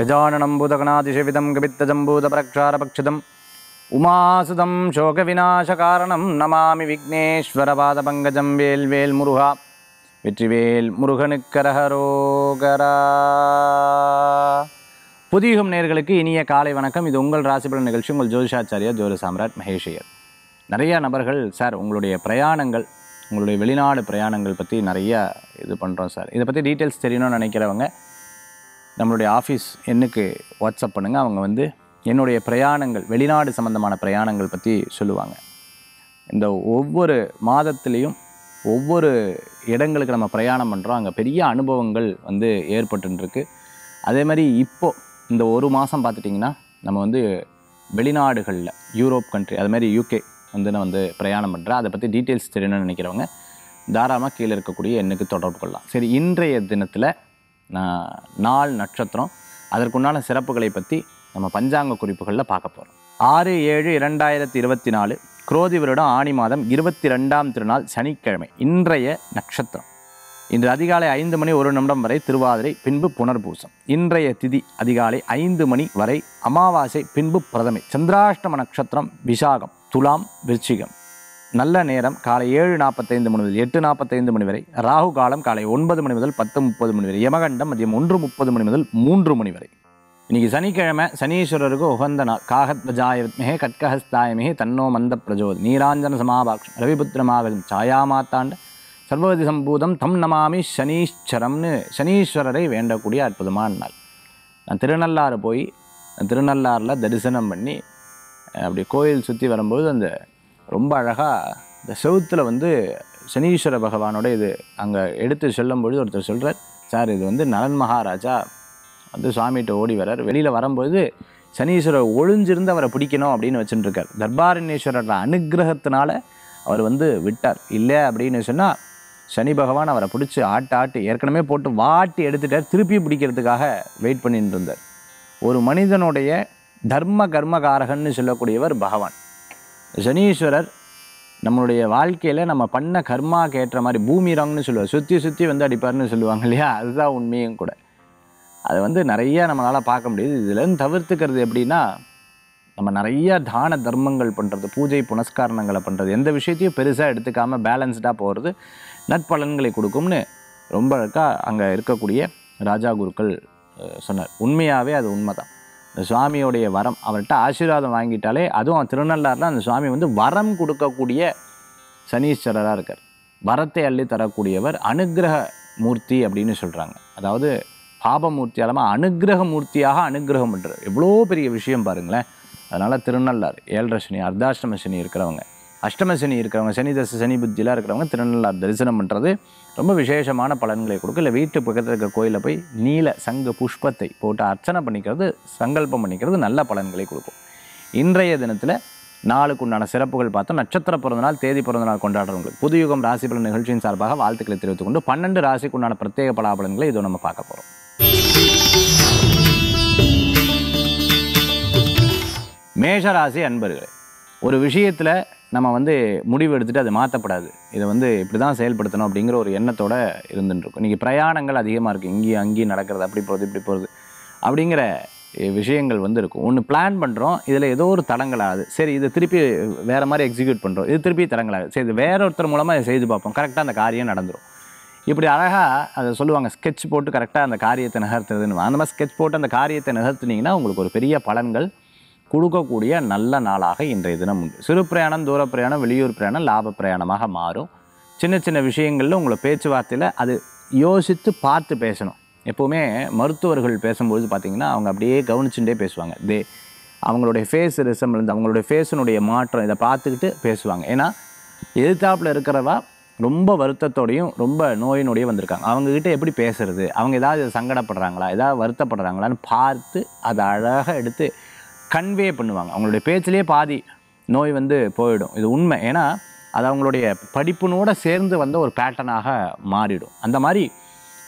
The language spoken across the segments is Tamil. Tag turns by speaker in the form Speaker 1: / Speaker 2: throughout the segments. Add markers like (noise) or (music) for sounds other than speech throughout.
Speaker 1: गजाननम्बुदगणातिशेवितं कवित्तजम्बूतप्रक्षारपक्षितम् நமாமி शोकविनाशकारणं नमामि வேல் வேல் முருகா வெற்றிவேல் முருகனுக்கரகரோகரா புதியுகம் நேர்களுக்கு இனிய காலை வணக்கம் இது உங்கள் ராசிபலன் நிகழ்ச்சி உங்கள் ஜோதிஷாச்சாரியா ஜோதி சாம்ராட் மகேஷையர் நிறைய நபர்கள் சார் உங்களுடைய பிரயாணங்கள் உங்களுடைய வெளிநாடு பிரயாணங்கள் பற்றி நிறையா இது பண்ணுறோம் சார் இதை பற்றி டீட்டெயில்ஸ் தெரியணும்னு நினைக்கிறவங்க நம்மளுடைய ஆஃபீஸ் எண்ணுக்கு வாட்ஸ்அப் பண்ணுங்கள் அவங்க வந்து என்னுடைய பிரயாணங்கள் வெளிநாடு சம்மந்தமான பிரயாணங்கள் பற்றி சொல்லுவாங்க இந்த ஒவ்வொரு மாதத்துலேயும் ஒவ்வொரு இடங்களுக்கு நம்ம பிரயாணம் பண்ணுறோம் அங்கே பெரிய அனுபவங்கள் வந்து ஏற்பட்டுருக்கு அதே மாதிரி இப்போது இந்த ஒரு மாதம் பார்த்துட்டிங்கன்னா நம்ம வந்து வெளிநாடுகளில் யூரோப் கண்ட்ரி அது மாதிரி யூகே வந்து நான் வந்து பிரயாணம் பண்ணுறேன் அதை பற்றி டீட்டெயில்ஸ் தெரியணும்னு நினைக்கிறவங்க தாராளமாக கீழே இருக்கக்கூடிய எண்ணுக்கு தொடர்பு கொள்ளலாம் சரி இன்றைய தினத்தில் நாள் நட்சத்திரம் அதற்குண்டான சிறப்புகளை பற்றி நம்ம பஞ்சாங்க குறிப்புகளில் பார்க்க போகிறோம் ஆறு ஏழு இரண்டாயிரத்தி இருபத்தி நாலு குரோதி வருடம் ஆணி மாதம் இருபத்தி ரெண்டாம் திருநாள் சனிக்கிழமை இன்றைய நட்சத்திரம் இன்று அதிகாலை ஐந்து மணி ஒரு நிமிடம் வரை திருவாதிரை பின்பு புனர்பூசம் இன்றைய திதி அதிகாலை ஐந்து மணி வரை அமாவாசை பின்பு பிரதமை சந்திராஷ்டம நட்சத்திரம் விசாகம் துலாம் விருச்சிகம் நல்ல நேரம் காலை ஏழு நாற்பத்தைந்து மணி முதல் எட்டு நாற்பத்தைந்து மணி வரை ராகு காலம் காலை ஒன்பது மணி முதல் பத்து முப்பது மணி வரை யமகண்டம் மதியம் ஒன்று முப்பது மணி முதல் மூன்று மணி வரை இன்றைக்கி சனிக்கிழமை சனீஸ்வரருக்கு உகந்த நாள் காகத்வஜாயத்மிகே கட்கஹஸ்தாயமிகே தன்னோ மந்த பிரஜோதி நீராஞ்சன சமாபாக்ஷம் சாயா மாத்தாண்ட சர்வதி சம்பூதம் தம் நமாமி சனீஸ்வரம்னு சனீஸ்வரரை வேண்டக்கூடிய அற்புதமான நாள் நான் திருநள்ளாறு போய் திருநள்ளாறில் தரிசனம் பண்ணி அப்படி கோயில் சுற்றி வரும்போது அந்த ரொம்ப அழகாக இந்த செவுத்தில் வந்து சனீஸ்வர பகவானோட இது அங்கே எடுத்து செல்லும் பொழுது ஒருத்தர் சொல்கிறார் சார் இது வந்து நலன் மகாராஜா வந்து சுவாமிகிட்ட ஓடி வரார் வெளியில் வரும்போது சனீஸ்வரர் ஒழிஞ்சிருந்து அவரை பிடிக்கணும் அப்படின்னு வச்சுட்டுருக்கார் தர்பாரண்யேஸ்வரோட அனுகிரகத்தினால அவர் வந்து விட்டார் இல்லை அப்படின்னு சொன்னால் சனி பகவான் அவரை பிடிச்சி ஆட்டு ஆட்டு ஏற்கனவே போட்டு வாட்டி எடுத்துட்டார் திருப்பி பிடிக்கிறதுக்காக வெயிட் பண்ணிட்டு இருந்தார் ஒரு மனிதனுடைய தர்ம கர்மகாரகன்னு சொல்லக்கூடியவர் பகவான் சனீஸ்வரர் நம்மளுடைய வாழ்க்கையில் நம்ம பண்ண கர்மாக்கு ஏற்ற மாதிரி பூமி ரங்னு சொல்லுவார் சுற்றி சுற்றி வந்து அடிப்பார்னு சொல்லுவாங்க இல்லையா அதுதான் உண்மையும் கூட அதை வந்து நிறையா நம்மளால் பார்க்க முடியுது இதுலேருந்து தவிர்த்துக்கிறது எப்படின்னா நம்ம நிறையா தான தர்மங்கள் பண்ணுறது பூஜை புனஸ்காரணங்களை பண்ணுறது எந்த விஷயத்தையும் பெருசாக எடுத்துக்காமல் பேலன்ஸ்டாக போகிறது நட்பலன்களை கொடுக்கும்னு ரொம்ப அழகாக அங்கே இருக்கக்கூடிய ராஜா குருக்கள் சொன்னார் உண்மையாகவே அது உண்மை தான் இந்த சுவாமியோடைய வரம் அவர்கிட்ட ஆசீர்வாதம் வாங்கிட்டாலே அதுவும் திருநள்ளாரில் அந்த சுவாமி வந்து வரம் கொடுக்கக்கூடிய சனீஸ்வரராக இருக்கார் வரத்தை அள்ளி தரக்கூடியவர் அனுகிரக மூர்த்தி அப்படின்னு சொல்கிறாங்க அதாவது பாபமூர்த்தி அல்லாமல் அனுகிரக மூர்த்தியாக அனுகிரகம் பண்ணுறது எவ்வளோ பெரிய விஷயம் பாருங்களேன் அதனால் திருநள்ளார் ஏழரை சனி அர்தாஷ்டம சனி இருக்கிறவங்க அஷ்டம சனி இருக்கிறவங்க சனி தசை சனி புத்தியெலாம் இருக்கிறவங்க திருநள்ளார் தரிசனம் பண்ணுறது ரொம்ப விசேஷமான பலன்களை கொடுக்கும் இல்லை வீட்டு பக்கத்தில் இருக்கிற கோயிலில் போய் நீல சங்க புஷ்பத்தை போட்டு அர்ச்சனை பண்ணிக்கிறது சங்கல்பம் பண்ணிக்கிறது நல்ல பலன்களை கொடுக்கும் இன்றைய தினத்தில் நாளுக்கு உண்டான சிறப்புகள் பார்த்தோம் நட்சத்திர பிறந்தநாள் தேதி பிறந்தநாள் கொண்டாடுறவங்களுக்கு புதுயுகம் ராசி பலன் நிகழ்ச்சியின் சார்பாக வாழ்த்துக்களை தெரிவித்துக் கொண்டு பன்னெண்டு ராசிக்கு உண்டான பிரத்யேக பலாபலன்களை இதோ நம்ம பார்க்க போகிறோம் மேஷராசி அன்பர்களே ஒரு விஷயத்தில் நம்ம வந்து முடிவு எடுத்துகிட்டு அது மாற்றப்படாது இதை வந்து இப்படி தான் செயல்படுத்தணும் அப்படிங்கிற ஒரு எண்ணத்தோடு இருந்துட்டுருக்கும் இன்றைக்கி பிரயாணங்கள் அதிகமாக இருக்குது இங்கேயும் அங்கேயும் நடக்கிறது அப்படி போகிறது இப்படி போகிறது அப்படிங்கிற விஷயங்கள் வந்து இருக்கும் ஒன்று பிளான் பண்ணுறோம் இதில் ஏதோ ஒரு தடங்களாகுது சரி இதை திருப்பி வேறு மாதிரி எக்ஸிக்யூட் பண்ணுறோம் இது திருப்பி தடங்களாகுது சரி இது வேற ஒருத்தர் மூலமாக இதை செய்து பார்ப்போம் கரெக்டாக அந்த காரியம் நடந்துடும் இப்படி அழகாக அதை சொல்லுவாங்க ஸ்கெட்ச் போட்டு கரெக்டாக அந்த காரியத்தை நகர்த்துறதுன்னு அந்த மாதிரி ஸ்கெட்ச் போட்டு அந்த காரியத்தை நகர்த்துனீங்கன்னா உங்களுக்கு ஒரு பெரிய பலன்கள் கொடுக்கக்கூடிய நல்ல நாளாக இன்றைய தினம் உண்டு சிறு பிரயாணம் தூர பிரயாணம் வெளியூர் பிரயாணம் லாப பிரயாணமாக மாறும் சின்ன சின்ன விஷயங்களில் உங்களை பேச்சுவார்த்தையில் அது யோசித்து பார்த்து பேசணும் எப்போவுமே மருத்துவர்கள் பேசும்போது பார்த்திங்கன்னா அவங்க அப்படியே கவனிச்சுட்டே பேசுவாங்க தே அவங்களுடைய ஃபேஸ் ரிசம்பிளன்ஸ் அவங்களுடைய ஃபேஸினுடைய மாற்றம் இதை பார்த்துக்கிட்டு பேசுவாங்க ஏன்னா எதிர்த்தாப்பில் இருக்கிறவா ரொம்ப வருத்தத்தோடையும் ரொம்ப நோயினுடைய வந்திருக்காங்க அவங்கக்கிட்ட எப்படி பேசுகிறது அவங்க ஏதாவது சங்கடப்படுறாங்களா ஏதாவது வருத்தப்படுறாங்களான்னு பார்த்து அதை அழகாக எடுத்து கன்வே பண்ணுவாங்க அவங்களுடைய பேச்சிலே பாதி நோய் வந்து போயிடும் இது உண்மை ஏன்னா அது அவங்களுடைய படிப்புனோட சேர்ந்து வந்த ஒரு பேட்டர்னாக மாறிடும் அந்த மாதிரி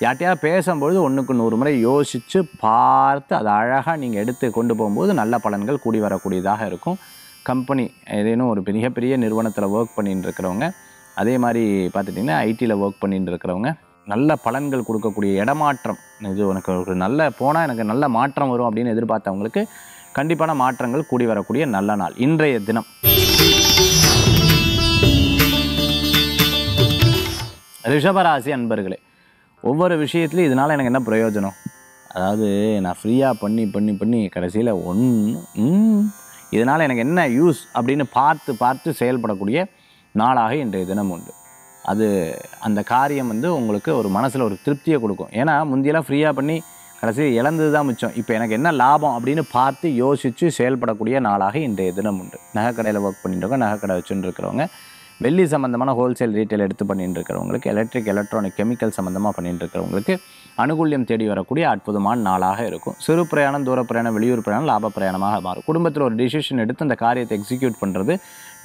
Speaker 1: யார்ட்டையா பேசும்பொழுது ஒன்றுக்கு நூறு முறை யோசித்து பார்த்து அதை அழகாக நீங்கள் எடுத்து கொண்டு போகும்போது நல்ல பலன்கள் கூடி வரக்கூடியதாக இருக்கும் கம்பெனி ஏதேனும் ஒரு மிகப்பெரிய நிறுவனத்தில் ஒர்க் பண்ணிகிட்டு இருக்கிறவங்க அதே மாதிரி பார்த்துட்டிங்கன்னா ஐடியில் ஒர்க் பண்ணிகிட்டு இருக்கிறவங்க நல்ல பலன்கள் கொடுக்கக்கூடிய இடமாற்றம் இது எனக்கு ஒரு நல்ல போனால் எனக்கு நல்ல மாற்றம் வரும் அப்படின்னு எதிர்பார்த்தவங்களுக்கு கண்டிப்பான மாற்றங்கள் கூடி வரக்கூடிய நல்ல நாள் இன்றைய தினம் ரிஷபராசி அன்பர்களே ஒவ்வொரு விஷயத்துலையும் இதனால் எனக்கு என்ன பிரயோஜனம் அதாவது நான் ஃப்ரீயாக பண்ணி பண்ணி பண்ணி கடைசியில் ஒன்று இதனால் எனக்கு என்ன யூஸ் அப்படின்னு பார்த்து பார்த்து செயல்படக்கூடிய நாளாக இன்றைய தினம் உண்டு அது அந்த காரியம் வந்து உங்களுக்கு ஒரு மனசில் ஒரு திருப்தியை கொடுக்கும் ஏன்னா முந்தியெல்லாம் ஃப்ரீயாக பண்ணி கடைசி இழந்தது தான் மிச்சம் இப்போ எனக்கு என்ன லாபம் அப்படின்னு பார்த்து யோசித்து செயல்படக்கூடிய நாளாக இன்றைய தினம் உண்டு நகைக்கடையில் ஒர்க் பண்ணிட்டுருக்கோம் நகைக்கடை வச்சுட்டு இருக்கிறவங்க வெள்ளி சம்மந்தமான ஹோல்சேல் ரீட்டைல் எடுத்து பண்ணிட்டு இருக்கிறவங்களுக்கு எலக்ட்ரிக் எலக்ட்ரானிக் கெமிக்கல் சம்மந்தமாக பண்ணிட்டு இருக்கிறவங்களுக்கு அனுகூல்யம் தேடி வரக்கூடிய அற்புதமான நாளாக இருக்கும் சிறு பிரயாணம் தூர பிரயாணம் வெளியூர் பிரயாணம் லாப பிரயாணமாக மாறும் குடும்பத்தில் ஒரு டிசிஷன் எடுத்து அந்த காரியத்தை எக்ஸிக்யூட் பண்ணுறது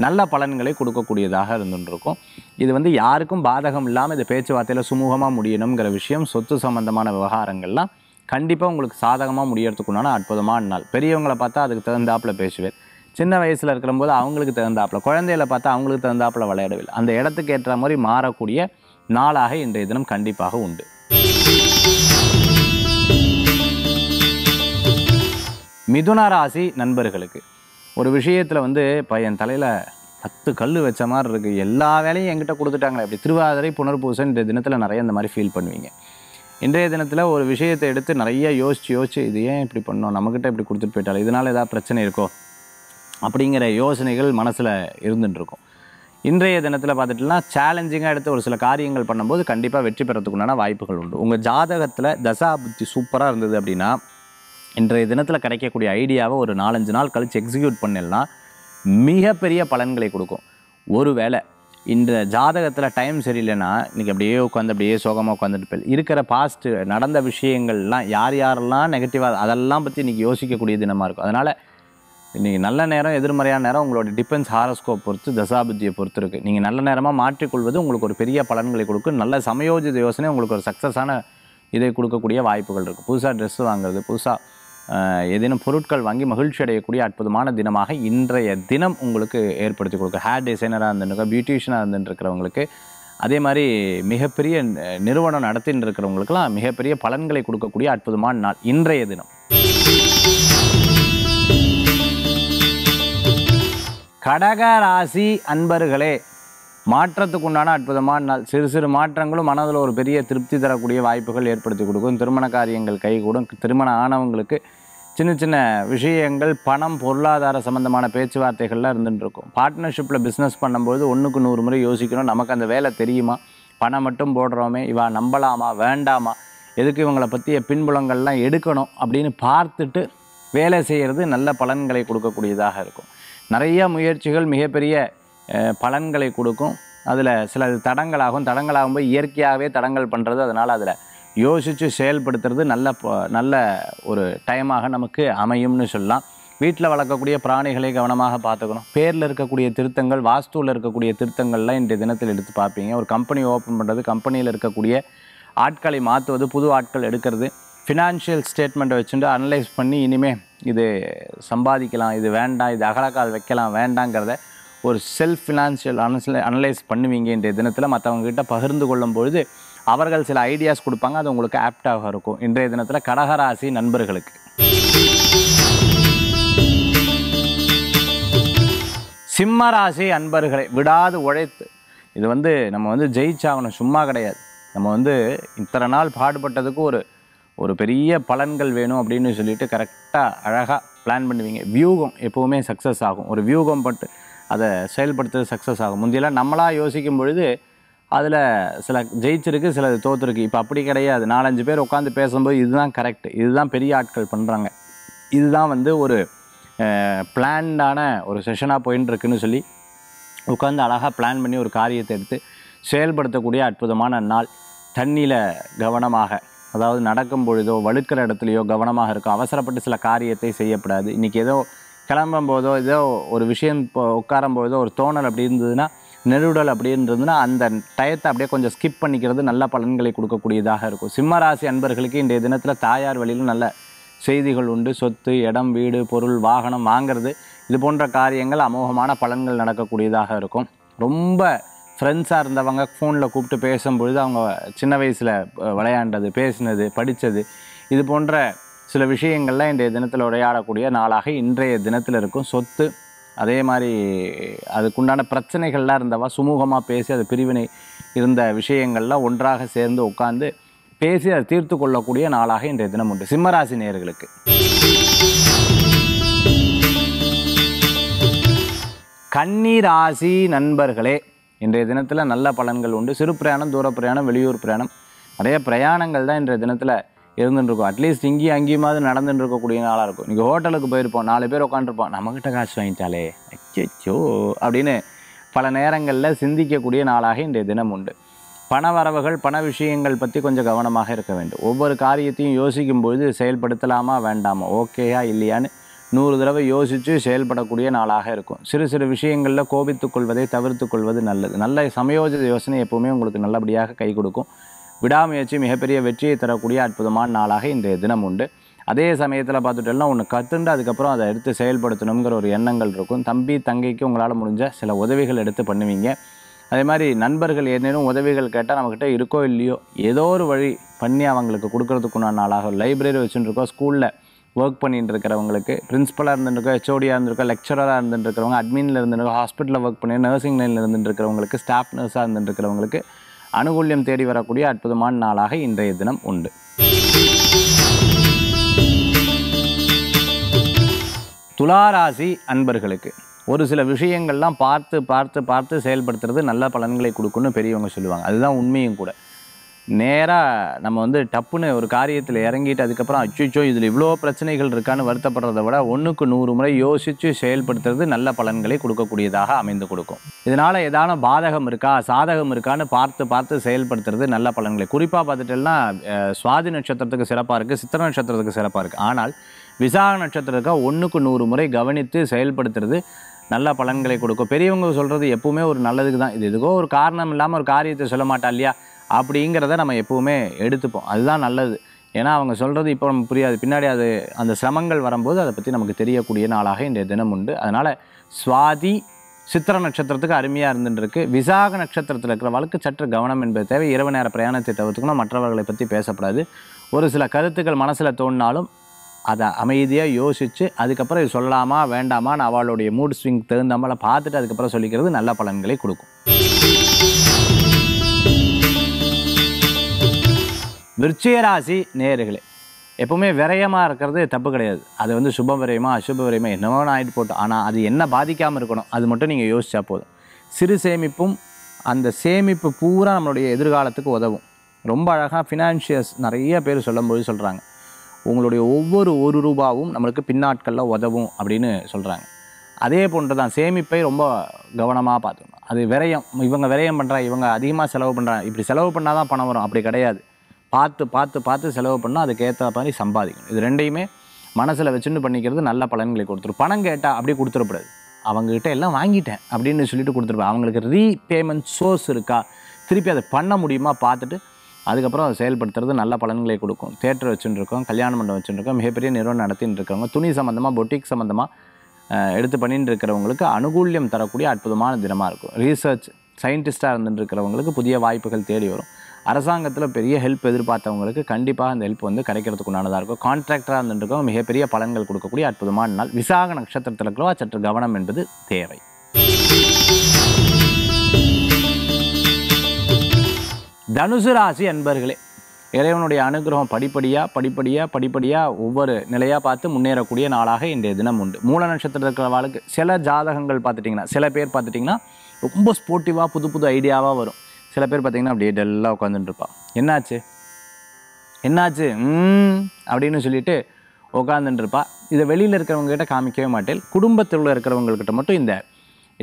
Speaker 1: நல்ல பலன்களை கொடுக்கக்கூடியதாக இருந்துருக்கும் இது வந்து யாருக்கும் பாதகம் இல்லாமல் இது பேச்சுவார்த்தையில் சுமூகமாக முடியணுங்கிற விஷயம் சொத்து சம்மந்தமான விவகாரங்கள்லாம் கண்டிப்பாக உங்களுக்கு சாதகமாக முடியறதுக்குண்டான அற்புதமான நாள் பெரியவங்களை பார்த்தா அதுக்கு தகுந்தாப்பில் பேசுவேன் சின்ன வயசில் இருக்கிறபோது அவங்களுக்கு தகுந்தாப்பில் குழந்தையில பார்த்தா அவங்களுக்கு தகுந்தாப்பில் விளையாடவில்லை அந்த இடத்துக்கு ஏற்ற மாதிரி மாறக்கூடிய நாளாக இன்றைய தினம் கண்டிப்பாக உண்டு மிதுன ராசி நண்பர்களுக்கு ஒரு விஷயத்தில் வந்து இப்போ என் தலையில் பத்து கல் வச்ச மாதிரி இருக்குது எல்லா வேலையும் என்கிட்ட கொடுத்துட்டாங்களே அப்படி திருவாதிரை புனர்பூசன் இந்த தினத்தில் நிறைய இந்த மாதிரி ஃபீல் பண்ணுவீங்க இன்றைய தினத்தில் ஒரு விஷயத்தை எடுத்து நிறைய யோசித்து யோசித்து இது ஏன் இப்படி பண்ணோம் நம்மக்கிட்ட இப்படி கொடுத்துட்டு போயிட்டாலும் இதனால் ஏதாவது பிரச்சனை இருக்கோ அப்படிங்கிற யோசனைகள் மனசில் இருந்துட்டுருக்கும் இன்றைய தினத்தில் பார்த்துட்டுலாம் சேலஞ்சிங்காக எடுத்து ஒரு சில காரியங்கள் பண்ணும்போது கண்டிப்பாக வெற்றி பெறத்துக்குண்டான வாய்ப்புகள் உண்டு உங்கள் ஜாதகத்தில் தசா புத்தி சூப்பராக இருந்தது அப்படின்னா இன்றைய தினத்தில் கிடைக்கக்கூடிய ஐடியாவை ஒரு நாலஞ்சு நாள் கழித்து எக்ஸிக்யூட் பண்ணலாம் மிகப்பெரிய பலன்களை கொடுக்கும் ஒரு வேளை இந்த ஜாதகத்தில் டைம் சரியில்லைன்னா இன்றைக்கி அப்படியே உட்காந்து அப்படியே சோகமாக உட்காந்துட்டு போய் இருக்கிற பாஸ்ட்டு நடந்த விஷயங்கள்லாம் யார் யாரெல்லாம் நெகட்டிவாக அதெல்லாம் பற்றி இன்றைக்கி யோசிக்கக்கூடிய தினமாக இருக்கும் அதனால் இன்றைக்கி நல்ல நேரம் எதிர்மறையான நேரம் உங்களோட டிஃபென்ஸ் ஹாரஸ்கோப் பொறுத்து தசாபுத்தியை பொறுத்து இருக்குது நீங்கள் நல்ல நேரமாக மாற்றிக்கொள்வது உங்களுக்கு ஒரு பெரிய பலன்களை கொடுக்கும் நல்ல சமயோஜித யோசனை உங்களுக்கு ஒரு சக்ஸஸான இதை கொடுக்கக்கூடிய வாய்ப்புகள் இருக்குது புதுசாக ட்ரெஸ் வாங்குறது புதுசாக ஏதேனும் பொருட்கள் வாங்கி மகிழ்ச்சி அடையக்கூடிய அற்புதமான தினமாக இன்றைய தினம் உங்களுக்கு ஏற்படுத்தி கொடுக்கும் ஹேர் டிசைனராக இருந்துருக்க பியூட்டிஷியனாக இருந்துருக்கிறவங்களுக்கு அதே மாதிரி மிகப்பெரிய நிறுவனம் நடத்தின் இருக்கிறவங்களுக்கெல்லாம் மிகப்பெரிய பலன்களை கொடுக்கக்கூடிய அற்புதமான நாள் இன்றைய தினம் கடக ராசி அன்பர்களே மாற்றத்துக்கு உண்டான அற்புதமான நாள் சிறு சிறு மாற்றங்களும் மனதில் ஒரு பெரிய திருப்தி தரக்கூடிய வாய்ப்புகள் ஏற்படுத்தி கொடுக்கும் திருமண காரியங்கள் கைகூடும் திருமண ஆனவங்களுக்கு சின்ன சின்ன விஷயங்கள் பணம் பொருளாதார சம்மந்தமான பேச்சுவார்த்தைகள்லாம் இருந்துட்டுருக்கும் பார்ட்னர்ஷிப்பில் பிஸ்னஸ் பண்ணும்போது ஒன்றுக்கு நூறு முறை யோசிக்கணும் நமக்கு அந்த வேலை தெரியுமா பணம் மட்டும் போடுறோமே இவா நம்பலாமா வேண்டாமா எதுக்கு இவங்களை பற்றிய பின்புலங்கள்லாம் எடுக்கணும் அப்படின்னு பார்த்துட்டு வேலை செய்கிறது நல்ல பலன்களை கொடுக்கக்கூடியதாக இருக்கும் நிறைய முயற்சிகள் மிகப்பெரிய பலன்களை கொடுக்கும் அதில் சில தடங்களாகும் தடங்களாகும்போது போய் இயற்கையாகவே தடங்கள் பண்ணுறது அதனால் அதில் யோசித்து செயல்படுத்துறது நல்ல நல்ல ஒரு டைமாக நமக்கு அமையும்னு சொல்லலாம் வீட்டில் வளர்க்கக்கூடிய பிராணிகளை கவனமாக பார்த்துக்கணும் பேரில் இருக்கக்கூடிய திருத்தங்கள் வாஸ்துவில் இருக்கக்கூடிய திருத்தங்கள்லாம் இன்றைய தினத்தில் எடுத்து பார்ப்பீங்க ஒரு கம்பெனி ஓப்பன் பண்ணுறது கம்பெனியில் இருக்கக்கூடிய ஆட்களை மாற்றுவது புது ஆட்கள் எடுக்கிறது ஃபினான்ஷியல் ஸ்டேட்மெண்ட்டை வச்சுட்டு அனலைஸ் பண்ணி இனிமேல் இது சம்பாதிக்கலாம் இது வேண்டாம் இது அகலக்கால் வைக்கலாம் வேண்டாங்கிறத ஒரு செல்ஃப் ஃபினான்ஷியல் அனலைஸ் அனலைஸ் பண்ணுவீங்க இன்றைய தினத்தில் மற்றவங்ககிட்ட பகிர்ந்து கொள்ளும் பொழுது அவர்கள் சில ஐடியாஸ் கொடுப்பாங்க அது உங்களுக்கு ஆப்டாக இருக்கும் இன்றைய தினத்தில் கடகராசி நண்பர்களுக்கு சிம்ம ராசி அன்பர்களை விடாது உழைத்து இது வந்து நம்ம வந்து ஜெயிச்சாகணும் சும்மா கிடையாது நம்ம வந்து இத்தனை நாள் பாடுபட்டதுக்கு ஒரு ஒரு பெரிய பலன்கள் வேணும் அப்படின்னு சொல்லிட்டு கரெக்டாக அழகாக பிளான் பண்ணுவீங்க வியூகம் எப்போவுமே சக்ஸஸ் ஆகும் ஒரு வியூகம் பட்டு அதை செயல்படுத்துறது சக்ஸஸ் ஆகும் முந்தையெல்லாம் நம்மளாக யோசிக்கும் பொழுது அதில் சில ஜெயிச்சிருக்கு சில தோற்றுருக்கு இப்போ அப்படி கிடையாது நாலஞ்சு பேர் உட்காந்து பேசும்போது இதுதான் கரெக்ட் இதுதான் பெரிய ஆட்கள் பண்ணுறாங்க இதுதான் வந்து ஒரு பிளான்டான ஒரு செஷனாக போயின்ட்டுருக்குன்னு சொல்லி உட்காந்து அழகாக பிளான் பண்ணி ஒரு காரியத்தை எடுத்து செயல்படுத்தக்கூடிய அற்புதமான நாள் தண்ணியில் கவனமாக அதாவது நடக்கும் பொழுதோ வழுக்கிற இடத்துலையோ கவனமாக இருக்கும் அவசரப்பட்டு சில காரியத்தை செய்யப்படாது இன்றைக்கி ஏதோ கிளம்பும் போதோ ஏதோ ஒரு விஷயம் இப்போ உட்காரும்பொழுதோ ஒரு தோணல் அப்படி இருந்ததுன்னா நெருடல் இருந்ததுன்னா அந்த டயத்தை அப்படியே கொஞ்சம் ஸ்கிப் பண்ணிக்கிறது நல்ல பலன்களை கொடுக்கக்கூடியதாக இருக்கும் சிம்மராசி அன்பர்களுக்கு இன்றைய தினத்தில் தாயார் வழியில் நல்ல செய்திகள் உண்டு சொத்து இடம் வீடு பொருள் வாகனம் வாங்கிறது இது போன்ற காரியங்கள் அமோகமான பலன்கள் நடக்கக்கூடியதாக இருக்கும் ரொம்ப ஃப்ரெண்ட்ஸாக இருந்தவங்க ஃபோனில் கூப்பிட்டு பேசும்பொழுது அவங்க சின்ன வயசில் விளையாண்டது பேசினது படித்தது இது போன்ற சில விஷயங்கள்லாம் இன்றைய தினத்தில் உரையாடக்கூடிய நாளாக இன்றைய தினத்தில் இருக்கும் சொத்து அதே மாதிரி அதுக்குண்டான பிரச்சனைகள்லாம் இருந்தவா சுமூகமாக பேசி அது பிரிவினை இருந்த விஷயங்கள்லாம் ஒன்றாக சேர்ந்து உட்காந்து பேசி அதை தீர்த்து கொள்ளக்கூடிய நாளாக இன்றைய தினம் உண்டு சிம்மராசி நேர்களுக்கு கன்னிராசி நண்பர்களே இன்றைய தினத்தில் நல்ல பலன்கள் உண்டு சிறு பிரயாணம் தூர பிரயாணம் வெளியூர் பிரயாணம் நிறைய பிரயாணங்கள் தான் இன்றைய தினத்தில் இருந்துட்டுருக்கும் அட்லீஸ்ட் இங்கேயும் அங்கேயுமாவது நடந்துட்டு இருக்கக்கூடிய நாளாக இருக்கும் நீங்கள் ஹோட்டலுக்கு போயிருப்போம் நாலு பேர் உட்காந்துருப்போம் நம்மக்கிட்ட காசு வாங்கிட்டாலே அச்சோ அப்படின்னு பல நேரங்களில் சிந்திக்கக்கூடிய நாளாக இன்றைய தினம் உண்டு பண வரவுகள் பண விஷயங்கள் பற்றி கொஞ்சம் கவனமாக இருக்க வேண்டும் ஒவ்வொரு காரியத்தையும் யோசிக்கும்பொழுது செயல்படுத்தலாமா வேண்டாமா ஓகேயா இல்லையான்னு நூறு தடவை யோசித்து செயல்படக்கூடிய நாளாக இருக்கும் சிறு சிறு விஷயங்களில் கோபித்துக்கொள்வதை தவிர்த்து கொள்வது நல்லது நல்ல சமயோஜித யோசனை எப்போவுமே உங்களுக்கு நல்லபடியாக கை கொடுக்கும் விடாமுயற்சி மிகப்பெரிய வெற்றியை தரக்கூடிய அற்புதமான நாளாக இன்றைய தினம் உண்டு அதே சமயத்தில் பார்த்துட்டோம்னா ஒன்று கற்றுண்டு அதுக்கப்புறம் அதை எடுத்து செயல்படுத்தணுங்கிற ஒரு எண்ணங்கள் இருக்கும் தம்பி தங்கைக்கு உங்களால் முடிஞ்ச சில உதவிகள் எடுத்து பண்ணுவீங்க அதே மாதிரி நண்பர்கள் ஏதேனும் உதவிகள் கேட்டால் நம்மக்கிட்ட இருக்கோ இல்லையோ ஏதோ ஒரு வழி பண்ணி அவங்களுக்கு கொடுக்கறதுக்குண்டான நாளாக லைப்ரரி வச்சுருக்கோம் ஸ்கூலில் ஒர்க் பண்ணிட்டு இருக்கிறவங்களுக்கு பிரின்ஸிபலாக இருந்துருக்கோம் ஹெச்ஓடியாக இருந்திருக்கோம் லெக்சராக இருந்துட்டு இருக்கிறவங்க அட்மினில் இருந்துருக்கோம் ஹாஸ்பிட்டலில் ஒர்க் பண்ணி நர்சிங் லைனில் இருந்துட்டு இருக்கிறவங்களுக்கு ஸ்டாஃப் நர்ஸாக இருந்துட்டு இருக்கிறவங்களுக்கு அனுகூல்யம் தேடி வரக்கூடிய அற்புதமான நாளாக இன்றைய தினம் உண்டு துளாராசி அன்பர்களுக்கு ஒரு சில விஷயங்கள்லாம் பார்த்து பார்த்து பார்த்து செயல்படுத்துறது நல்ல பலன்களை கொடுக்குன்னு பெரியவங்க சொல்லுவாங்க அதுதான் உண்மையும் கூட நேராக நம்ம வந்து டப்புன்னு ஒரு காரியத்தில் இறங்கிட்டு அதுக்கப்புறம் அச்சுச்சோ இதில் இவ்வளோ பிரச்சனைகள் இருக்கான்னு வருத்தப்படுறத விட ஒன்றுக்கு நூறு முறை யோசித்து செயல்படுத்துறது நல்ல பலன்களை கொடுக்கக்கூடியதாக அமைந்து கொடுக்கும் இதனால் ஏதான பாதகம் இருக்கா சாதகம் இருக்கான்னு பார்த்து பார்த்து செயல்படுத்துறது நல்ல பலன்களை குறிப்பாக பார்த்துட்டோம்னா சுவாதி நட்சத்திரத்துக்கு சிறப்பாக இருக்குது சித்திர நட்சத்திரத்துக்கு சிறப்பாக இருக்குது ஆனால் விசாக நட்சத்திரத்துக்கு ஒன்றுக்கு நூறு முறை கவனித்து செயல்படுத்துறது நல்ல பலன்களை கொடுக்கும் பெரியவங்க சொல்கிறது எப்பவுமே ஒரு நல்லதுக்கு தான் இது எதுக்கோ ஒரு காரணம் இல்லாமல் ஒரு காரியத்தை சொல்ல மாட்டா இல்லையா அப்படிங்கிறத நம்ம எப்போவுமே எடுத்துப்போம் அதுதான் நல்லது ஏன்னா அவங்க சொல்கிறது இப்போ நம்ம புரியாது பின்னாடி அது அந்த சிரமங்கள் வரும்போது அதை பற்றி நமக்கு தெரியக்கூடிய நாளாக இன்றைய தினம் உண்டு அதனால் சுவாதி சித்திர நட்சத்திரத்துக்கு அருமையாக இருந்துட்டுருக்கு விசாக நட்சத்திரத்தில் இருக்கிற வழக்கு சற்று கவனம் என்பது தேவை இரவு நேர பிரயாணத்தை தவிர்த்துக்கணும் மற்றவர்களை பற்றி பேசப்படாது ஒரு சில கருத்துக்கள் மனசில் தோணினாலும் அதை அமைதியாக யோசித்து அதுக்கப்புறம் இது சொல்லலாமா வேண்டாமான்னு அவளுடைய மூட் ஸ்விங் தகுந்தாமல் பார்த்துட்டு அதுக்கப்புறம் சொல்லிக்கிறது நல்ல பலன்களை கொடுக்கும் விருச்சிகராசி நேர்களே எப்போவுமே விரயமாக இருக்கிறது தப்பு கிடையாது அது வந்து சுப விரயமா அசுப விரயமா என்னவோ ஆகிட்டு போட்டோம் ஆனால் அது என்ன பாதிக்காமல் இருக்கணும் அது மட்டும் நீங்கள் யோசித்தா போதும் சிறு சேமிப்பும் அந்த சேமிப்பு பூரா நம்மளுடைய எதிர்காலத்துக்கு உதவும் ரொம்ப அழகாக ஃபினான்ஷியஸ் நிறைய பேர் சொல்லும்போது சொல்கிறாங்க உங்களுடைய ஒவ்வொரு ஒரு ரூபாவும் நம்மளுக்கு பின்னாட்களில் உதவும் அப்படின்னு சொல்கிறாங்க அதே போன்று தான் சேமிப்பை ரொம்ப கவனமாக பார்த்துக்கணும் அது விரயம் இவங்க விரயம் பண்ணுறாங்க இவங்க அதிகமாக செலவு பண்ணுறாங்க இப்படி செலவு பண்ணால் தான் பணம் வரும் அப்படி கிடையாது பார்த்து பார்த்து பார்த்து செலவு பண்ணால் அதுக்கேற்ற மாதிரி சம்பாதிக்கணும் இது ரெண்டையுமே மனசில் வச்சுன்னு பண்ணிக்கிறது நல்ல பலன்களை கொடுத்துரும் பணம் கேட்டால் அப்படியே கொடுத்துடக்கூடாது அவங்ககிட்ட எல்லாம் வாங்கிட்டேன் அப்படின்னு சொல்லிட்டு கொடுத்துருப்பேன் அவங்களுக்கு ரீபேமெண்ட் சோர்ஸ் இருக்கா திருப்பி அதை பண்ண முடியுமா பார்த்துட்டு அதுக்கப்புறம் அதை செயல்படுத்துறது நல்ல பலன்களை கொடுக்கும் தேட்டர் வச்சுருக்கோம் கல்யாண மண்டபம் வச்சுருக்கோம் மிகப்பெரிய நிறுவனம் நடத்தின்னு இருக்கவங்க துணி சம்மந்தமாக பொட்டிக் சம்மந்தமாக எடுத்து பண்ணிட்டு இருக்கிறவங்களுக்கு அனுகூல்யம் தரக்கூடிய அற்புதமான தினமாக இருக்கும் ரீசர்ச் சயின்டிஸ்ட்டாக இருந்துட்டு இருக்கிறவங்களுக்கு புதிய வாய்ப்புகள் தேடி வரும் அரசாங்கத்தில் பெரிய ஹெல்ப் எதிர்பார்த்தவங்களுக்கு கண்டிப்பாக அந்த ஹெல்ப் வந்து கிடைக்கிறதுக்கு உண்டானதாக இருக்கும் கான்ட்ராக்டராக இருந்துருக்கோம் மிகப்பெரிய பலன்கள் கொடுக்கக்கூடிய அற்புதமான நாள் விசாக நட்சத்திரத்தில் இருக்கிறோம் சற்று கவனம் என்பது தேவை தனுசு ராசி அன்பர்களே இறைவனுடைய அனுகிரகம் படிப்படியாக படிப்படியாக படிப்படியாக ஒவ்வொரு நிலையாக பார்த்து முன்னேறக்கூடிய நாளாக இன்றைய தினம் உண்டு மூல நட்சத்திரத்தில் வாழ்க்கை சில ஜாதகங்கள் பார்த்துட்டிங்கன்னா சில பேர் பார்த்துட்டிங்கன்னா ரொம்ப ஸ்போர்ட்டிவாக புது புது ஐடியாவாக வரும் சில பேர் பார்த்திங்கன்னா அப்படியே டல்லாக உட்காந்துட்டுருப்பா என்னாச்சு என்னாச்சு அப்படின்னு சொல்லிட்டு உட்காந்துட்டுருப்பா இதை வெளியில் இருக்கிறவங்ககிட்ட காமிக்கவே மாட்டேன் குடும்பத்தில் இருக்கிறவங்கக்கிட்ட மட்டும் இந்த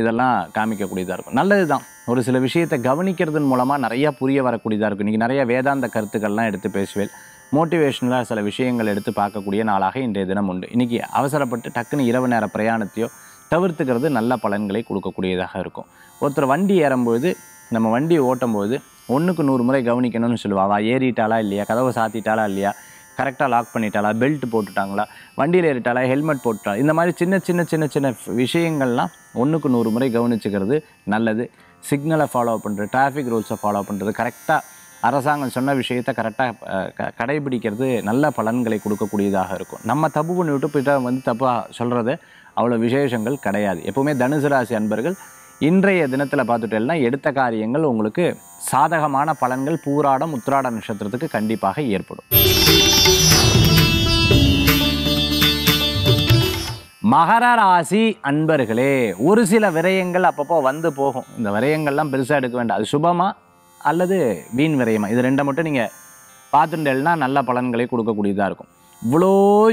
Speaker 1: இதெல்லாம் காமிக்கக்கூடியதாக இருக்கும் நல்லது தான் ஒரு சில விஷயத்தை கவனிக்கிறதன் மூலமாக நிறையா புரிய வரக்கூடியதாக இருக்கும் இன்றைக்கி நிறையா வேதாந்த கருத்துக்கள்லாம் எடுத்து பேசுவேன் மோட்டிவேஷனலாக சில விஷயங்கள் எடுத்து பார்க்கக்கூடிய நாளாக இன்றைய தினம் உண்டு இன்றைக்கி அவசரப்பட்டு டக்குன்னு இரவு நேர பிரயாணத்தையோ தவிர்த்துக்கிறது நல்ல பலன்களை கொடுக்கக்கூடியதாக இருக்கும் ஒருத்தர் வண்டி ஏறும்போது நம்ம வண்டி ஓட்டும் போது ஒன்றுக்கு நூறு முறை கவனிக்கணும்னு சொல்லுவாள் அவள் ஏறிட்டாளா இல்லையா கதவை சாத்திட்டாளா இல்லையா கரெக்டாக லாக் பண்ணிட்டாளா பெல்ட் போட்டுட்டாங்களா வண்டியில் ஏறிட்டாலா ஹெல்மெட் போட்டுட்டா இந்த மாதிரி சின்ன சின்ன சின்ன சின்ன விஷயங்கள்லாம் ஒன்றுக்கு நூறு முறை கவனிச்சுக்கிறது நல்லது சிக்னலை ஃபாலோ பண்ணுறது டிராஃபிக் ரூல்ஸை ஃபாலோ பண்ணுறது கரெக்டாக அரசாங்கம் சொன்ன விஷயத்தை கரெக்டாக கடைபிடிக்கிறது நல்ல பலன்களை கொடுக்கக்கூடியதாக இருக்கும் நம்ம தப்பு பண்ணிவிட்டு போயிட்டால் வந்து தப்பாக சொல்கிறது அவ்வளோ விசேஷங்கள் கிடையாது எப்போவுமே தனுசு ராசி அன்பர்கள் இன்றைய தினத்தில் பார்த்துட்டேன்னா எடுத்த காரியங்கள் உங்களுக்கு சாதகமான பலன்கள் பூராடம் உத்திராட நட்சத்திரத்துக்கு கண்டிப்பாக ஏற்படும் மகர ராசி அன்பர்களே ஒரு சில விரயங்கள் அப்பப்போ வந்து போகும் இந்த விரயங்கள்லாம் பெருசாக எடுக்க வேண்டாம் அது சுபமா அல்லது வீண் விரயமா இது ரெண்டை மட்டும் நீங்கள் பார்த்துட்டேன்னா நல்ல பலன்களை கொடுக்கக்கூடியதாக இருக்கும் இவ்வளோ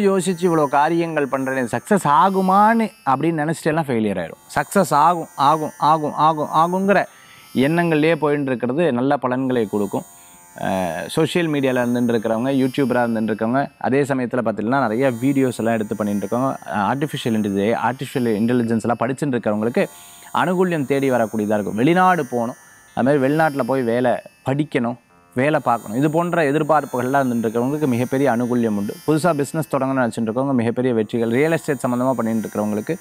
Speaker 1: யோசித்து இவ்வளோ காரியங்கள் பண்ணுறேன் சக்ஸஸ் ஆகுமான்னு அப்படின்னு நினச்சிட்டு எல்லாம் ஃபெயிலியர் ஆகிடும் சக்ஸஸ் ஆகும் ஆகும் ஆகும் ஆகும் ஆகுங்கிற எண்ணங்கள்லேயே போயின்னு இருக்கிறது நல்ல பலன்களை கொடுக்கும் சோஷியல் மீடியாவில் இருந்துட்டு இருக்கிறவங்க யூடியூபராக இருந்துட்டு இருக்கவங்க அதே சமயத்தில் பார்த்திங்கன்னா நிறைய வீடியோஸ் எல்லாம் எடுத்து பண்ணிகிட்டு இருக்கோம் ஆர்டிஃபிஷியல் இன்டெலிஜென்ஸ் ஆர்டிஃபிஷியல் இன்டெலிஜென்ஸ் எல்லாம் படிச்சுட்டு இருக்கிறவங்களுக்கு அனுகூல்யம் தேடி வரக்கூடியதாக இருக்கும் வெளிநாடு போகணும் அதுமாதிரி வெளிநாட்டில் போய் வேலை படிக்கணும் வேலை பார்க்கணும் இது போன்ற எதிர்பார்ப்புகள்லாம் இருந்துருக்கிறவங்களுக்கு மிகப்பெரிய அனுகூல்யம் உண்டு புதுசாக பிஸ்னஸ் தொடங்கணும்னு இருக்கவங்க மிகப்பெரிய வெற்றிகள் ரியல் எஸ்டேட் சம்மந்தமாக பண்ணிட்டு இருக்கிறவங்களுக்கு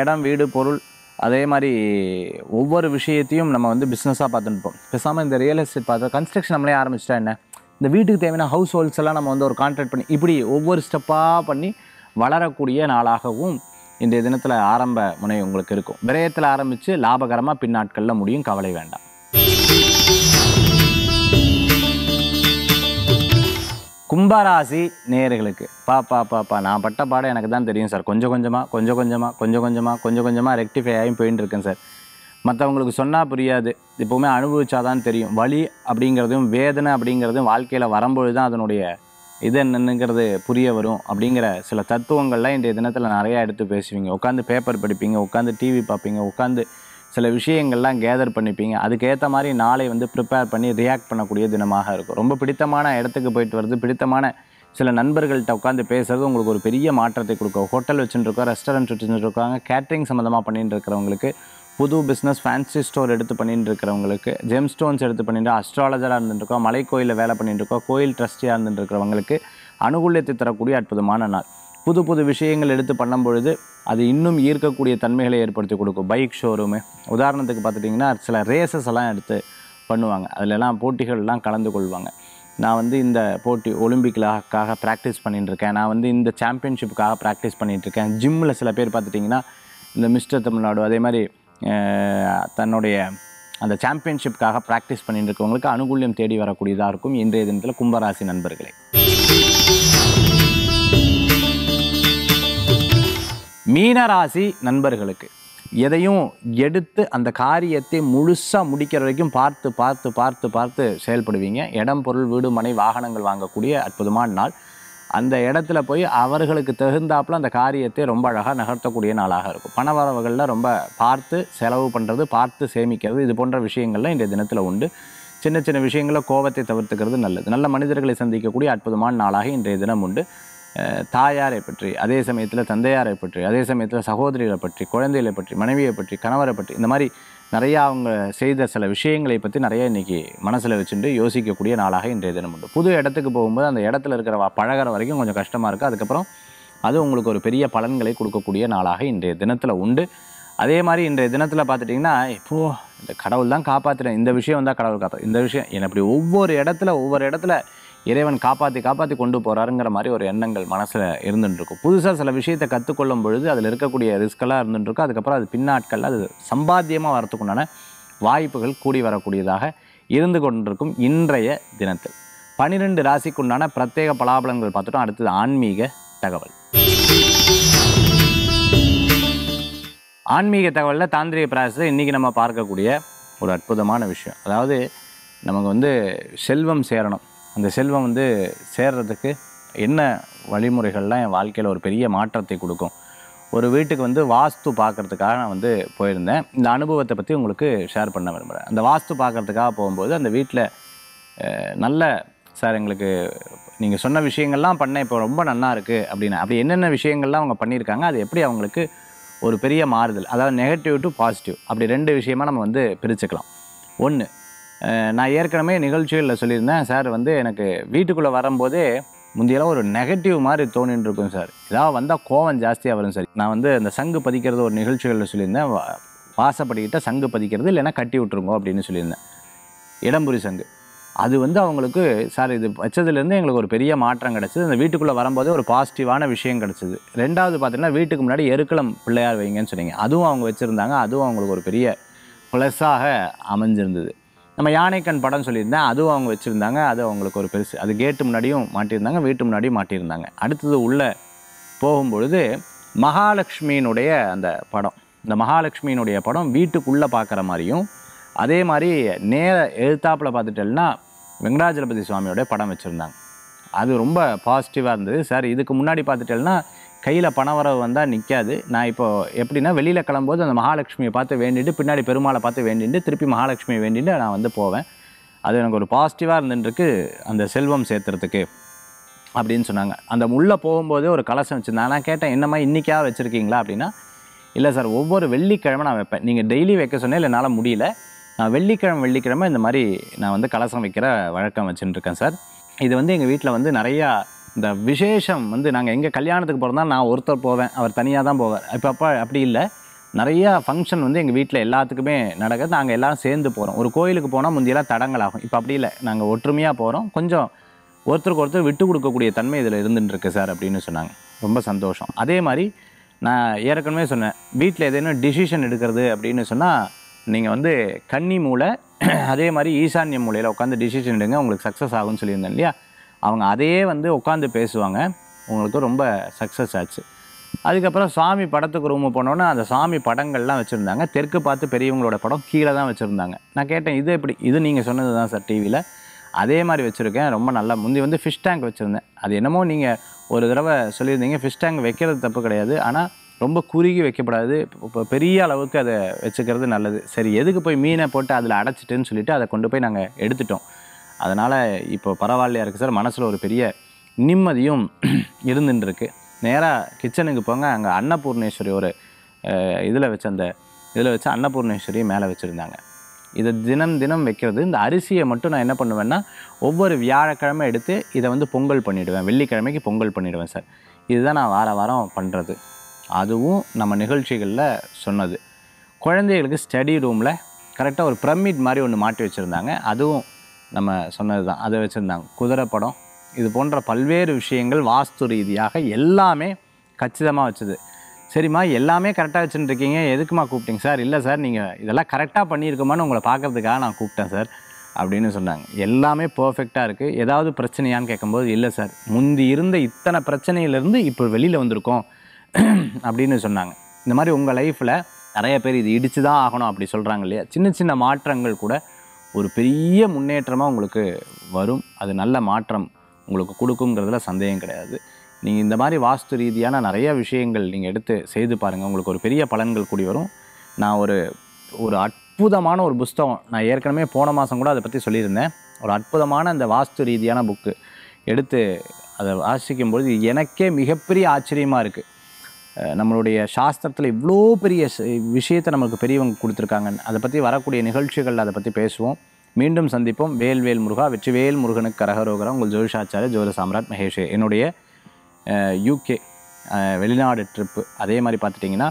Speaker 1: இடம் வீடு பொருள் அதே மாதிரி ஒவ்வொரு விஷயத்தையும் நம்ம வந்து பிஸ்னஸாக பார்த்துருப்போம் பேசாமல் இந்த ரியல் எஸ்டேட் பார்த்தா கன்ஸ்ட்ரக்ஷன் நம்மளே ஆரம்பிச்சிட்டா என்ன இந்த வீட்டுக்கு தேவையான ஹவுஸ் ஹோல்ஸ் எல்லாம் நம்ம வந்து ஒரு கான்ட்ராக்ட் பண்ணி இப்படி ஒவ்வொரு ஸ்டெப்பாக பண்ணி வளரக்கூடிய நாளாகவும் இன்றைய தினத்தில் ஆரம்ப முனை உங்களுக்கு இருக்கும் விரயத்தில் ஆரம்பித்து லாபகரமாக பின்னாட்களில் முடியும் கவலை வேண்டாம் கும்பராசி நேர்களுக்கு பாப்பா பாப்பா நான் பட்ட பாடம் எனக்கு தான் தெரியும் சார் கொஞ்சம் கொஞ்சமாக கொஞ்சம் கொஞ்சமாக கொஞ்சம் கொஞ்சமாக கொஞ்சம் கொஞ்சமாக ரெக்டிஃபை ஆகியும் போயின்னு இருக்கேன் சார் மற்றவங்களுக்கு சொன்னால் புரியாது எப்போவுமே அனுபவிச்சா தான் தெரியும் வலி அப்படிங்கிறதும் வேதனை அப்படிங்கிறதும் வாழ்க்கையில் வரும்பொழுது தான் அதனுடைய இது என்னென்னுங்கிறது புரிய வரும் அப்படிங்கிற சில தத்துவங்கள்லாம் இன்றைய தினத்தில் நிறையா எடுத்து பேசுவீங்க உட்காந்து பேப்பர் படிப்பீங்க உட்காந்து டிவி பார்ப்பீங்க உட்காந்து சில விஷயங்கள்லாம் கேதர் பண்ணிப்பீங்க அதுக்கேற்ற மாதிரி நாளை வந்து ப்ரிப்பேர் பண்ணி ரியாக்ட் பண்ணக்கூடிய தினமாக இருக்கும் ரொம்ப பிடித்தமான இடத்துக்கு போயிட்டு வருது பிடித்தமான சில நண்பர்கள்ட்ட உட்காந்து பேசுகிறது உங்களுக்கு ஒரு பெரிய மாற்றத்தை கொடுக்கும் ஹோட்டல் வச்சுருக்கோம் ரெஸ்டாரண்ட் வச்சுருக்காங்க கேட்ரிங் சம்மந்தமாக பண்ணிட்டு இருக்கிறவங்களுக்கு புது பிஸ்னஸ் ஃபேன்சி ஸ்டோர் எடுத்து பண்ணிட்டு இருக்கிறவங்களுக்கு ஜெம் ஸ்டோன்ஸ் எடுத்து பண்ணிட்டு அஸ்ட்ராலஜராக இருந்துட்டுருக்கோம் மலை கோயிலில் வேலை பண்ணிட்டு இருக்கோம் கோயில் ட்ரஸ்டியாக இருந்துட்டு இருக்கிறவங்களுக்கு அனுகூலியத்தை தரக்கூடிய அற்புதமான நாள் புது புது விஷயங்கள் எடுத்து பண்ணும் பொழுது அது இன்னும் ஈர்க்கக்கூடிய தன்மைகளை ஏற்படுத்தி கொடுக்கும் பைக் ஷோரூமு உதாரணத்துக்கு பார்த்துட்டிங்கன்னா சில ரேசஸ் எல்லாம் எடுத்து பண்ணுவாங்க அதிலெல்லாம் போட்டிகள்லாம் கலந்து கொள்வாங்க நான் வந்து இந்த போட்டி ஒலிம்பிக்லாக்காக ப்ராக்டிஸ் பண்ணிகிட்டுருக்கேன் நான் வந்து இந்த சாம்பியன்ஷிப்புக்காக ப்ராக்டிஸ் பண்ணிகிட்ருக்கேன் ஜிம்மில் சில பேர் பார்த்துட்டிங்கன்னா இந்த மிஸ்டர் தமிழ்நாடு அதே மாதிரி தன்னுடைய அந்த சாம்பியன்ஷிப்புக்காக ப்ராக்டிஸ் பண்ணிட்டு இருக்கவங்களுக்கு அனுகூல்யம் தேடி வரக்கூடியதாக இருக்கும் இன்றைய தினத்தில் கும்பராசி நண்பர்களே மீனராசி நண்பர்களுக்கு எதையும் எடுத்து அந்த காரியத்தை முழுசாக முடிக்கிற வரைக்கும் பார்த்து பார்த்து பார்த்து பார்த்து செயல்படுவீங்க இடம் பொருள் வீடு மனை வாகனங்கள் வாங்கக்கூடிய அற்புதமான நாள் அந்த இடத்துல போய் அவர்களுக்கு தகுந்தாப்புல அந்த காரியத்தை ரொம்ப அழகாக நகர்த்தக்கூடிய நாளாக இருக்கும் பண வரவுகளில் ரொம்ப பார்த்து செலவு பண்ணுறது பார்த்து சேமிக்கிறது இது போன்ற விஷயங்கள்லாம் இன்றைய தினத்தில் உண்டு சின்ன சின்ன விஷயங்களில் கோபத்தை தவிர்த்துக்கிறது நல்லது நல்ல மனிதர்களை சந்திக்கக்கூடிய அற்புதமான நாளாக இன்றைய தினம் உண்டு தாயாரை பற்றி அதே சமயத்தில் தந்தையாரை பற்றி அதே சமயத்தில் சகோதரிகளை பற்றி குழந்தைகளை பற்றி மனைவியை பற்றி கணவரை பற்றி இந்த மாதிரி நிறையா அவங்க செய்த சில விஷயங்களை பற்றி நிறைய இன்றைக்கி மனசில் வச்சுட்டு யோசிக்கக்கூடிய நாளாக இன்றைய தினம் உண்டு புது இடத்துக்கு போகும்போது அந்த இடத்துல இருக்கிற பழகிற வரைக்கும் கொஞ்சம் கஷ்டமாக இருக்குது அதுக்கப்புறம் அது உங்களுக்கு ஒரு பெரிய பலன்களை கொடுக்கக்கூடிய நாளாக இன்றைய தினத்தில் உண்டு அதே மாதிரி இன்றைய தினத்தில் பார்த்துட்டிங்கன்னா இப்போது இந்த கடவுள் தான் காப்பாற்றுறேன் இந்த விஷயம் தான் கடவுள் காப்பா இந்த விஷயம் என்னை இப்படி ஒவ்வொரு இடத்துல ஒவ்வொரு இடத்துல இறைவன் காப்பாற்றி காப்பாற்றி கொண்டு போகிறாருங்கிற மாதிரி ஒரு எண்ணங்கள் மனசில் இருந்துட்டுருக்கும் புதுசாக சில விஷயத்தை கற்றுக்கொள்ளும் பொழுது அதில் இருக்கக்கூடிய ரிஸ்கெல்லாம் இருந்துட்டுருக்கும் அதுக்கப்புறம் அது பின்னாட்களில் அது சம்பாத்தியமாக வரத்துக்குண்டான வாய்ப்புகள் கூடி வரக்கூடியதாக இருந்து கொண்டிருக்கும் இன்றைய தினத்தில் பனிரெண்டு ராசிக்குண்டான பிரத்யேக பலாபலங்கள் பார்த்துட்டோம் அடுத்தது ஆன்மீக தகவல் ஆன்மீக தகவலில் தாந்திரிக பிராசஸ் இன்றைக்கி நம்ம பார்க்கக்கூடிய ஒரு அற்புதமான விஷயம் அதாவது நமக்கு வந்து செல்வம் சேரணும் அந்த செல்வம் வந்து சேர்றதுக்கு என்ன வழிமுறைகள்லாம் என் வாழ்க்கையில் ஒரு பெரிய மாற்றத்தை கொடுக்கும் ஒரு வீட்டுக்கு வந்து வாஸ்து பார்க்குறதுக்காக நான் வந்து போயிருந்தேன் இந்த அனுபவத்தை பற்றி உங்களுக்கு ஷேர் பண்ண விரும்புகிறேன் அந்த வாஸ்து பார்க்குறதுக்காக போகும்போது அந்த வீட்டில் நல்ல சார் எங்களுக்கு நீங்கள் சொன்ன விஷயங்கள்லாம் பண்ண இப்போ ரொம்ப நல்லா இருக்குது அப்படின்னு அப்படி என்னென்ன விஷயங்கள்லாம் அவங்க பண்ணியிருக்காங்க அது எப்படி அவங்களுக்கு ஒரு பெரிய மாறுதல் அதாவது நெகட்டிவ் டு பாசிட்டிவ் அப்படி ரெண்டு விஷயமாக நம்ம வந்து பிரிச்சுக்கலாம் ஒன்று நான் ஏற்கனவே நிகழ்ச்சிகளில் சொல்லியிருந்தேன் சார் வந்து எனக்கு வீட்டுக்குள்ளே வரும்போதே முந்தையெல்லாம் ஒரு நெகட்டிவ் மாதிரி தோணின்னு இருக்கும் சார் ஏதாவது வந்தால் கோவம் ஜாஸ்தியாக வரும் சார் நான் வந்து அந்த சங்கு பதிக்கிறது ஒரு நிகழ்ச்சிகளில் சொல்லியிருந்தேன் வாசப்படிக்கிட்ட சங்கு பதிக்கிறது இல்லைன்னா கட்டி விட்டுருங்கோ அப்படின்னு சொல்லியிருந்தேன் இடம்புரி சங்கு அது வந்து அவங்களுக்கு சார் இது வச்சதுலேருந்து எங்களுக்கு ஒரு பெரிய மாற்றம் கிடச்சிது அந்த வீட்டுக்குள்ளே வரும்போதே ஒரு பாசிட்டிவான விஷயம் கிடச்சிது ரெண்டாவது பார்த்திங்கன்னா வீட்டுக்கு முன்னாடி எருக்களம் பிள்ளையார் வைங்கன்னு சொன்னீங்க அதுவும் அவங்க வச்சுருந்தாங்க அதுவும் அவங்களுக்கு ஒரு பெரிய ப்ளஸ்ஸாக அமைஞ்சிருந்தது நம்ம யானைக்கன் படம் சொல்லியிருந்தேன் அதுவும் அவங்க வச்சுருந்தாங்க அது அவங்களுக்கு ஒரு பெருசு அது கேட்டு முன்னாடியும் மாட்டியிருந்தாங்க வீட்டு முன்னாடியும் மாட்டியிருந்தாங்க அடுத்தது உள்ளே போகும்பொழுது மகாலட்சுமியினுடைய அந்த படம் இந்த மகாலட்சுமியினுடைய படம் வீட்டுக்குள்ளே பார்க்குற மாதிரியும் அதே மாதிரி நேர எழுத்தாப்பில் பார்த்துட்டேன்னா வெங்கடாஜலபதி சுவாமியோடைய படம் வச்சுருந்தாங்க அது ரொம்ப பாசிட்டிவாக இருந்தது சார் இதுக்கு முன்னாடி பார்த்துட்டேன்னா கையில் பணவரவு வந்தால் நிற்காது நான் இப்போது எப்படின்னா வெளியில் கிளம்போது அந்த மகாலட்சுமியை பார்த்து வேண்டிட்டு பின்னாடி பெருமாளை பார்த்து வேண்டிட்டு திருப்பி மகாலட்சுமியை வேண்டிட்டு நான் வந்து போவேன் அது எனக்கு ஒரு பாசிட்டிவாக இருந்துட்டுருக்கு அந்த செல்வம் சேர்த்துறதுக்கு அப்படின்னு சொன்னாங்க அந்த உள்ளே போகும்போதே ஒரு கலசம் வச்சுருந்தேன் நான் கேட்டேன் என்னம்மா இன்றைக்கியாக வச்சுருக்கீங்களா அப்படின்னா இல்லை சார் ஒவ்வொரு வெள்ளிக்கிழமை நான் வைப்பேன் நீங்கள் டெய்லி வைக்க சொன்னேன் இல்லை என்னால் முடியல நான் வெள்ளிக்கிழமை வெள்ளிக்கிழமை இந்த மாதிரி நான் வந்து கலசம் வைக்கிற வழக்கம் வச்சுட்டுருக்கேன் சார் இது வந்து எங்கள் வீட்டில் வந்து நிறையா இந்த விசேஷம் வந்து நாங்கள் எங்கே கல்யாணத்துக்கு போகிறதா நான் ஒருத்தர் போவேன் அவர் தனியாக தான் போவார் இப்போ அப்போ அப்படி இல்லை நிறையா ஃபங்க்ஷன் வந்து எங்கள் வீட்டில் எல்லாத்துக்குமே நடக்குது நாங்கள் எல்லோரும் சேர்ந்து போகிறோம் ஒரு கோயிலுக்கு போனால் முந்தியெல்லாம் ஆகும் இப்போ அப்படி இல்லை நாங்கள் ஒற்றுமையாக போகிறோம் கொஞ்சம் ஒருத்தருக்கு ஒருத்தர் விட்டு கொடுக்கக்கூடிய தன்மை இதில் இருந்துட்டுருக்கு சார் அப்படின்னு சொன்னாங்க ரொம்ப சந்தோஷம் அதே மாதிரி நான் ஏற்கனவே சொன்னேன் வீட்டில் ஏதேனும் டிசிஷன் எடுக்கிறது அப்படின்னு சொன்னால் நீங்கள் வந்து கன்னி மூளை அதே மாதிரி ஈசான்ய மூலையில் உட்காந்து டிசிஷன் எடுங்க உங்களுக்கு சக்ஸஸ் ஆகும்னு சொல்லியிருந்தேன் இல்லையா அவங்க அதையே வந்து உட்காந்து பேசுவாங்க உங்களுக்கு ரொம்ப சக்ஸஸ் ஆச்சு அதுக்கப்புறம் சாமி படத்துக்கு ரூமு போனோன்னே அந்த சாமி படங்கள்லாம் வச்சுருந்தாங்க தெற்கு பார்த்து பெரியவங்களோட படம் கீழே தான் வச்சுருந்தாங்க நான் கேட்டேன் இது எப்படி இது நீங்கள் சொன்னது தான் சார் டிவியில் அதே மாதிரி வச்சுருக்கேன் ரொம்ப நல்லா முந்தி வந்து ஃபிஷ் டேங்க் வச்சுருந்தேன் அது என்னமோ நீங்கள் ஒரு தடவை சொல்லியிருந்தீங்க ஃபிஷ் டேங்க் வைக்கிறது தப்பு கிடையாது ஆனால் ரொம்ப குறுகி வைக்கப்படாது இப்போ பெரிய அளவுக்கு அதை வச்சுக்கிறது நல்லது சரி எதுக்கு போய் மீனை போட்டு அதில் அடைச்சிட்டுன்னு சொல்லிவிட்டு அதை கொண்டு போய் நாங்கள் எடுத்துட்டோம் அதனால் இப்போ பரவாயில்லையா இருக்குது சார் மனசில் ஒரு பெரிய நிம்மதியும் இருந்துட்டுருக்கு (clears throat) நேராக கிச்சனுக்கு போங்க அங்கே அன்னபூர்ணேஸ்வரி ஒரு இதில் வச்ச அந்த இதில் வச்சு அன்னபூர்ணேஸ்வரி மேலே வச்சுருந்தாங்க இதை தினம் தினம் வைக்கிறது இந்த அரிசியை மட்டும் நான் என்ன பண்ணுவேன்னா ஒவ்வொரு வியாழக்கிழமை எடுத்து இதை வந்து பொங்கல் பண்ணிவிடுவேன் வெள்ளிக்கிழமைக்கு பொங்கல் பண்ணிவிடுவேன் சார் இதுதான் நான் வார வாரம் பண்ணுறது அதுவும் நம்ம நிகழ்ச்சிகளில் சொன்னது குழந்தைகளுக்கு ஸ்டடி ரூமில் கரெக்டாக ஒரு ப்ரமிட் மாதிரி ஒன்று மாட்டி வச்சுருந்தாங்க அதுவும் நம்ம சொன்னது தான் அதை வச்சுருந்தாங்க குதிரை படம் இது போன்ற பல்வேறு விஷயங்கள் வாஸ்து ரீதியாக எல்லாமே கச்சிதமாக வச்சுது சரிம்மா எல்லாமே கரெக்டாக வச்சுருக்கீங்க எதுக்குமா கூப்பிட்டீங்க சார் இல்லை சார் நீங்கள் இதெல்லாம் கரெக்டாக பண்ணியிருக்கோமான்னு உங்களை பார்க்குறதுக்காக நான் கூப்பிட்டேன் சார் அப்படின்னு சொன்னாங்க எல்லாமே பர்ஃபெக்டாக இருக்குது ஏதாவது பிரச்சனையான்னு கேட்கும்போது இல்லை சார் முந்தி இருந்த இத்தனை பிரச்சனையிலேருந்து இப்போ வெளியில் வந்திருக்கோம் (clears throat) அப்படின்னு சொன்னாங்க இந்த மாதிரி உங்கள் லைஃப்பில் நிறைய பேர் இது இடித்து தான் ஆகணும் அப்படி சொல்கிறாங்க இல்லையா சின்ன சின்ன மாற்றங்கள் கூட ஒரு பெரிய முன்னேற்றமாக உங்களுக்கு வரும் அது நல்ல மாற்றம் உங்களுக்கு கொடுக்குங்கிறதுல சந்தேகம் கிடையாது நீங்கள் இந்த மாதிரி வாஸ்து ரீதியான நிறையா விஷயங்கள் நீங்கள் எடுத்து செய்து பாருங்கள் உங்களுக்கு ஒரு பெரிய பலன்கள் கூடி வரும் நான் ஒரு ஒரு அற்புதமான ஒரு புஸ்தகம் நான் ஏற்கனவே போன மாதம் கூட அதை பற்றி சொல்லியிருந்தேன் ஒரு அற்புதமான அந்த வாஸ்து ரீதியான புக்கு எடுத்து அதை வாசிக்கும்பொழுது எனக்கே மிகப்பெரிய ஆச்சரியமாக இருக்குது நம்மளுடைய சாஸ்திரத்தில் இவ்வளோ பெரிய விஷயத்தை நமக்கு பெரியவங்க கொடுத்துருக்காங்க அதை பற்றி வரக்கூடிய நிகழ்ச்சிகளில் அதை பற்றி பேசுவோம் மீண்டும் சந்திப்போம் வேல் வேல் முருகா வேல் முருகனுக்கு கரகரோகரம் உங்கள் ஜோதிஷாச்சாரிய ஜோதி சாம்ராட் மகேஷ் என்னுடைய யூகே வெளிநாடு ட்ரிப்பு அதே மாதிரி பார்த்துட்டிங்கன்னா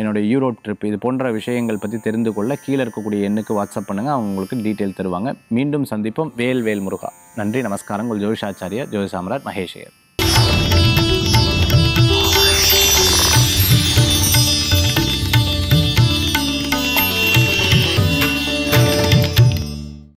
Speaker 1: என்னுடைய யூரோப் ட்ரிப் இது போன்ற விஷயங்கள் பற்றி தெரிந்து கொள்ள கீழே இருக்கக்கூடிய எண்ணுக்கு வாட்ஸ்அப் பண்ணுங்கள் அவங்க உங்களுக்கு டீட்டெயில் தருவாங்க மீண்டும் சந்திப்போம் வேல் வேல் முருகா நன்றி நமஸ்காரம் உங்கள் ஜோதிஷாச்சாரிய ஜோதி சாம்ராட் மகேஷ்யர்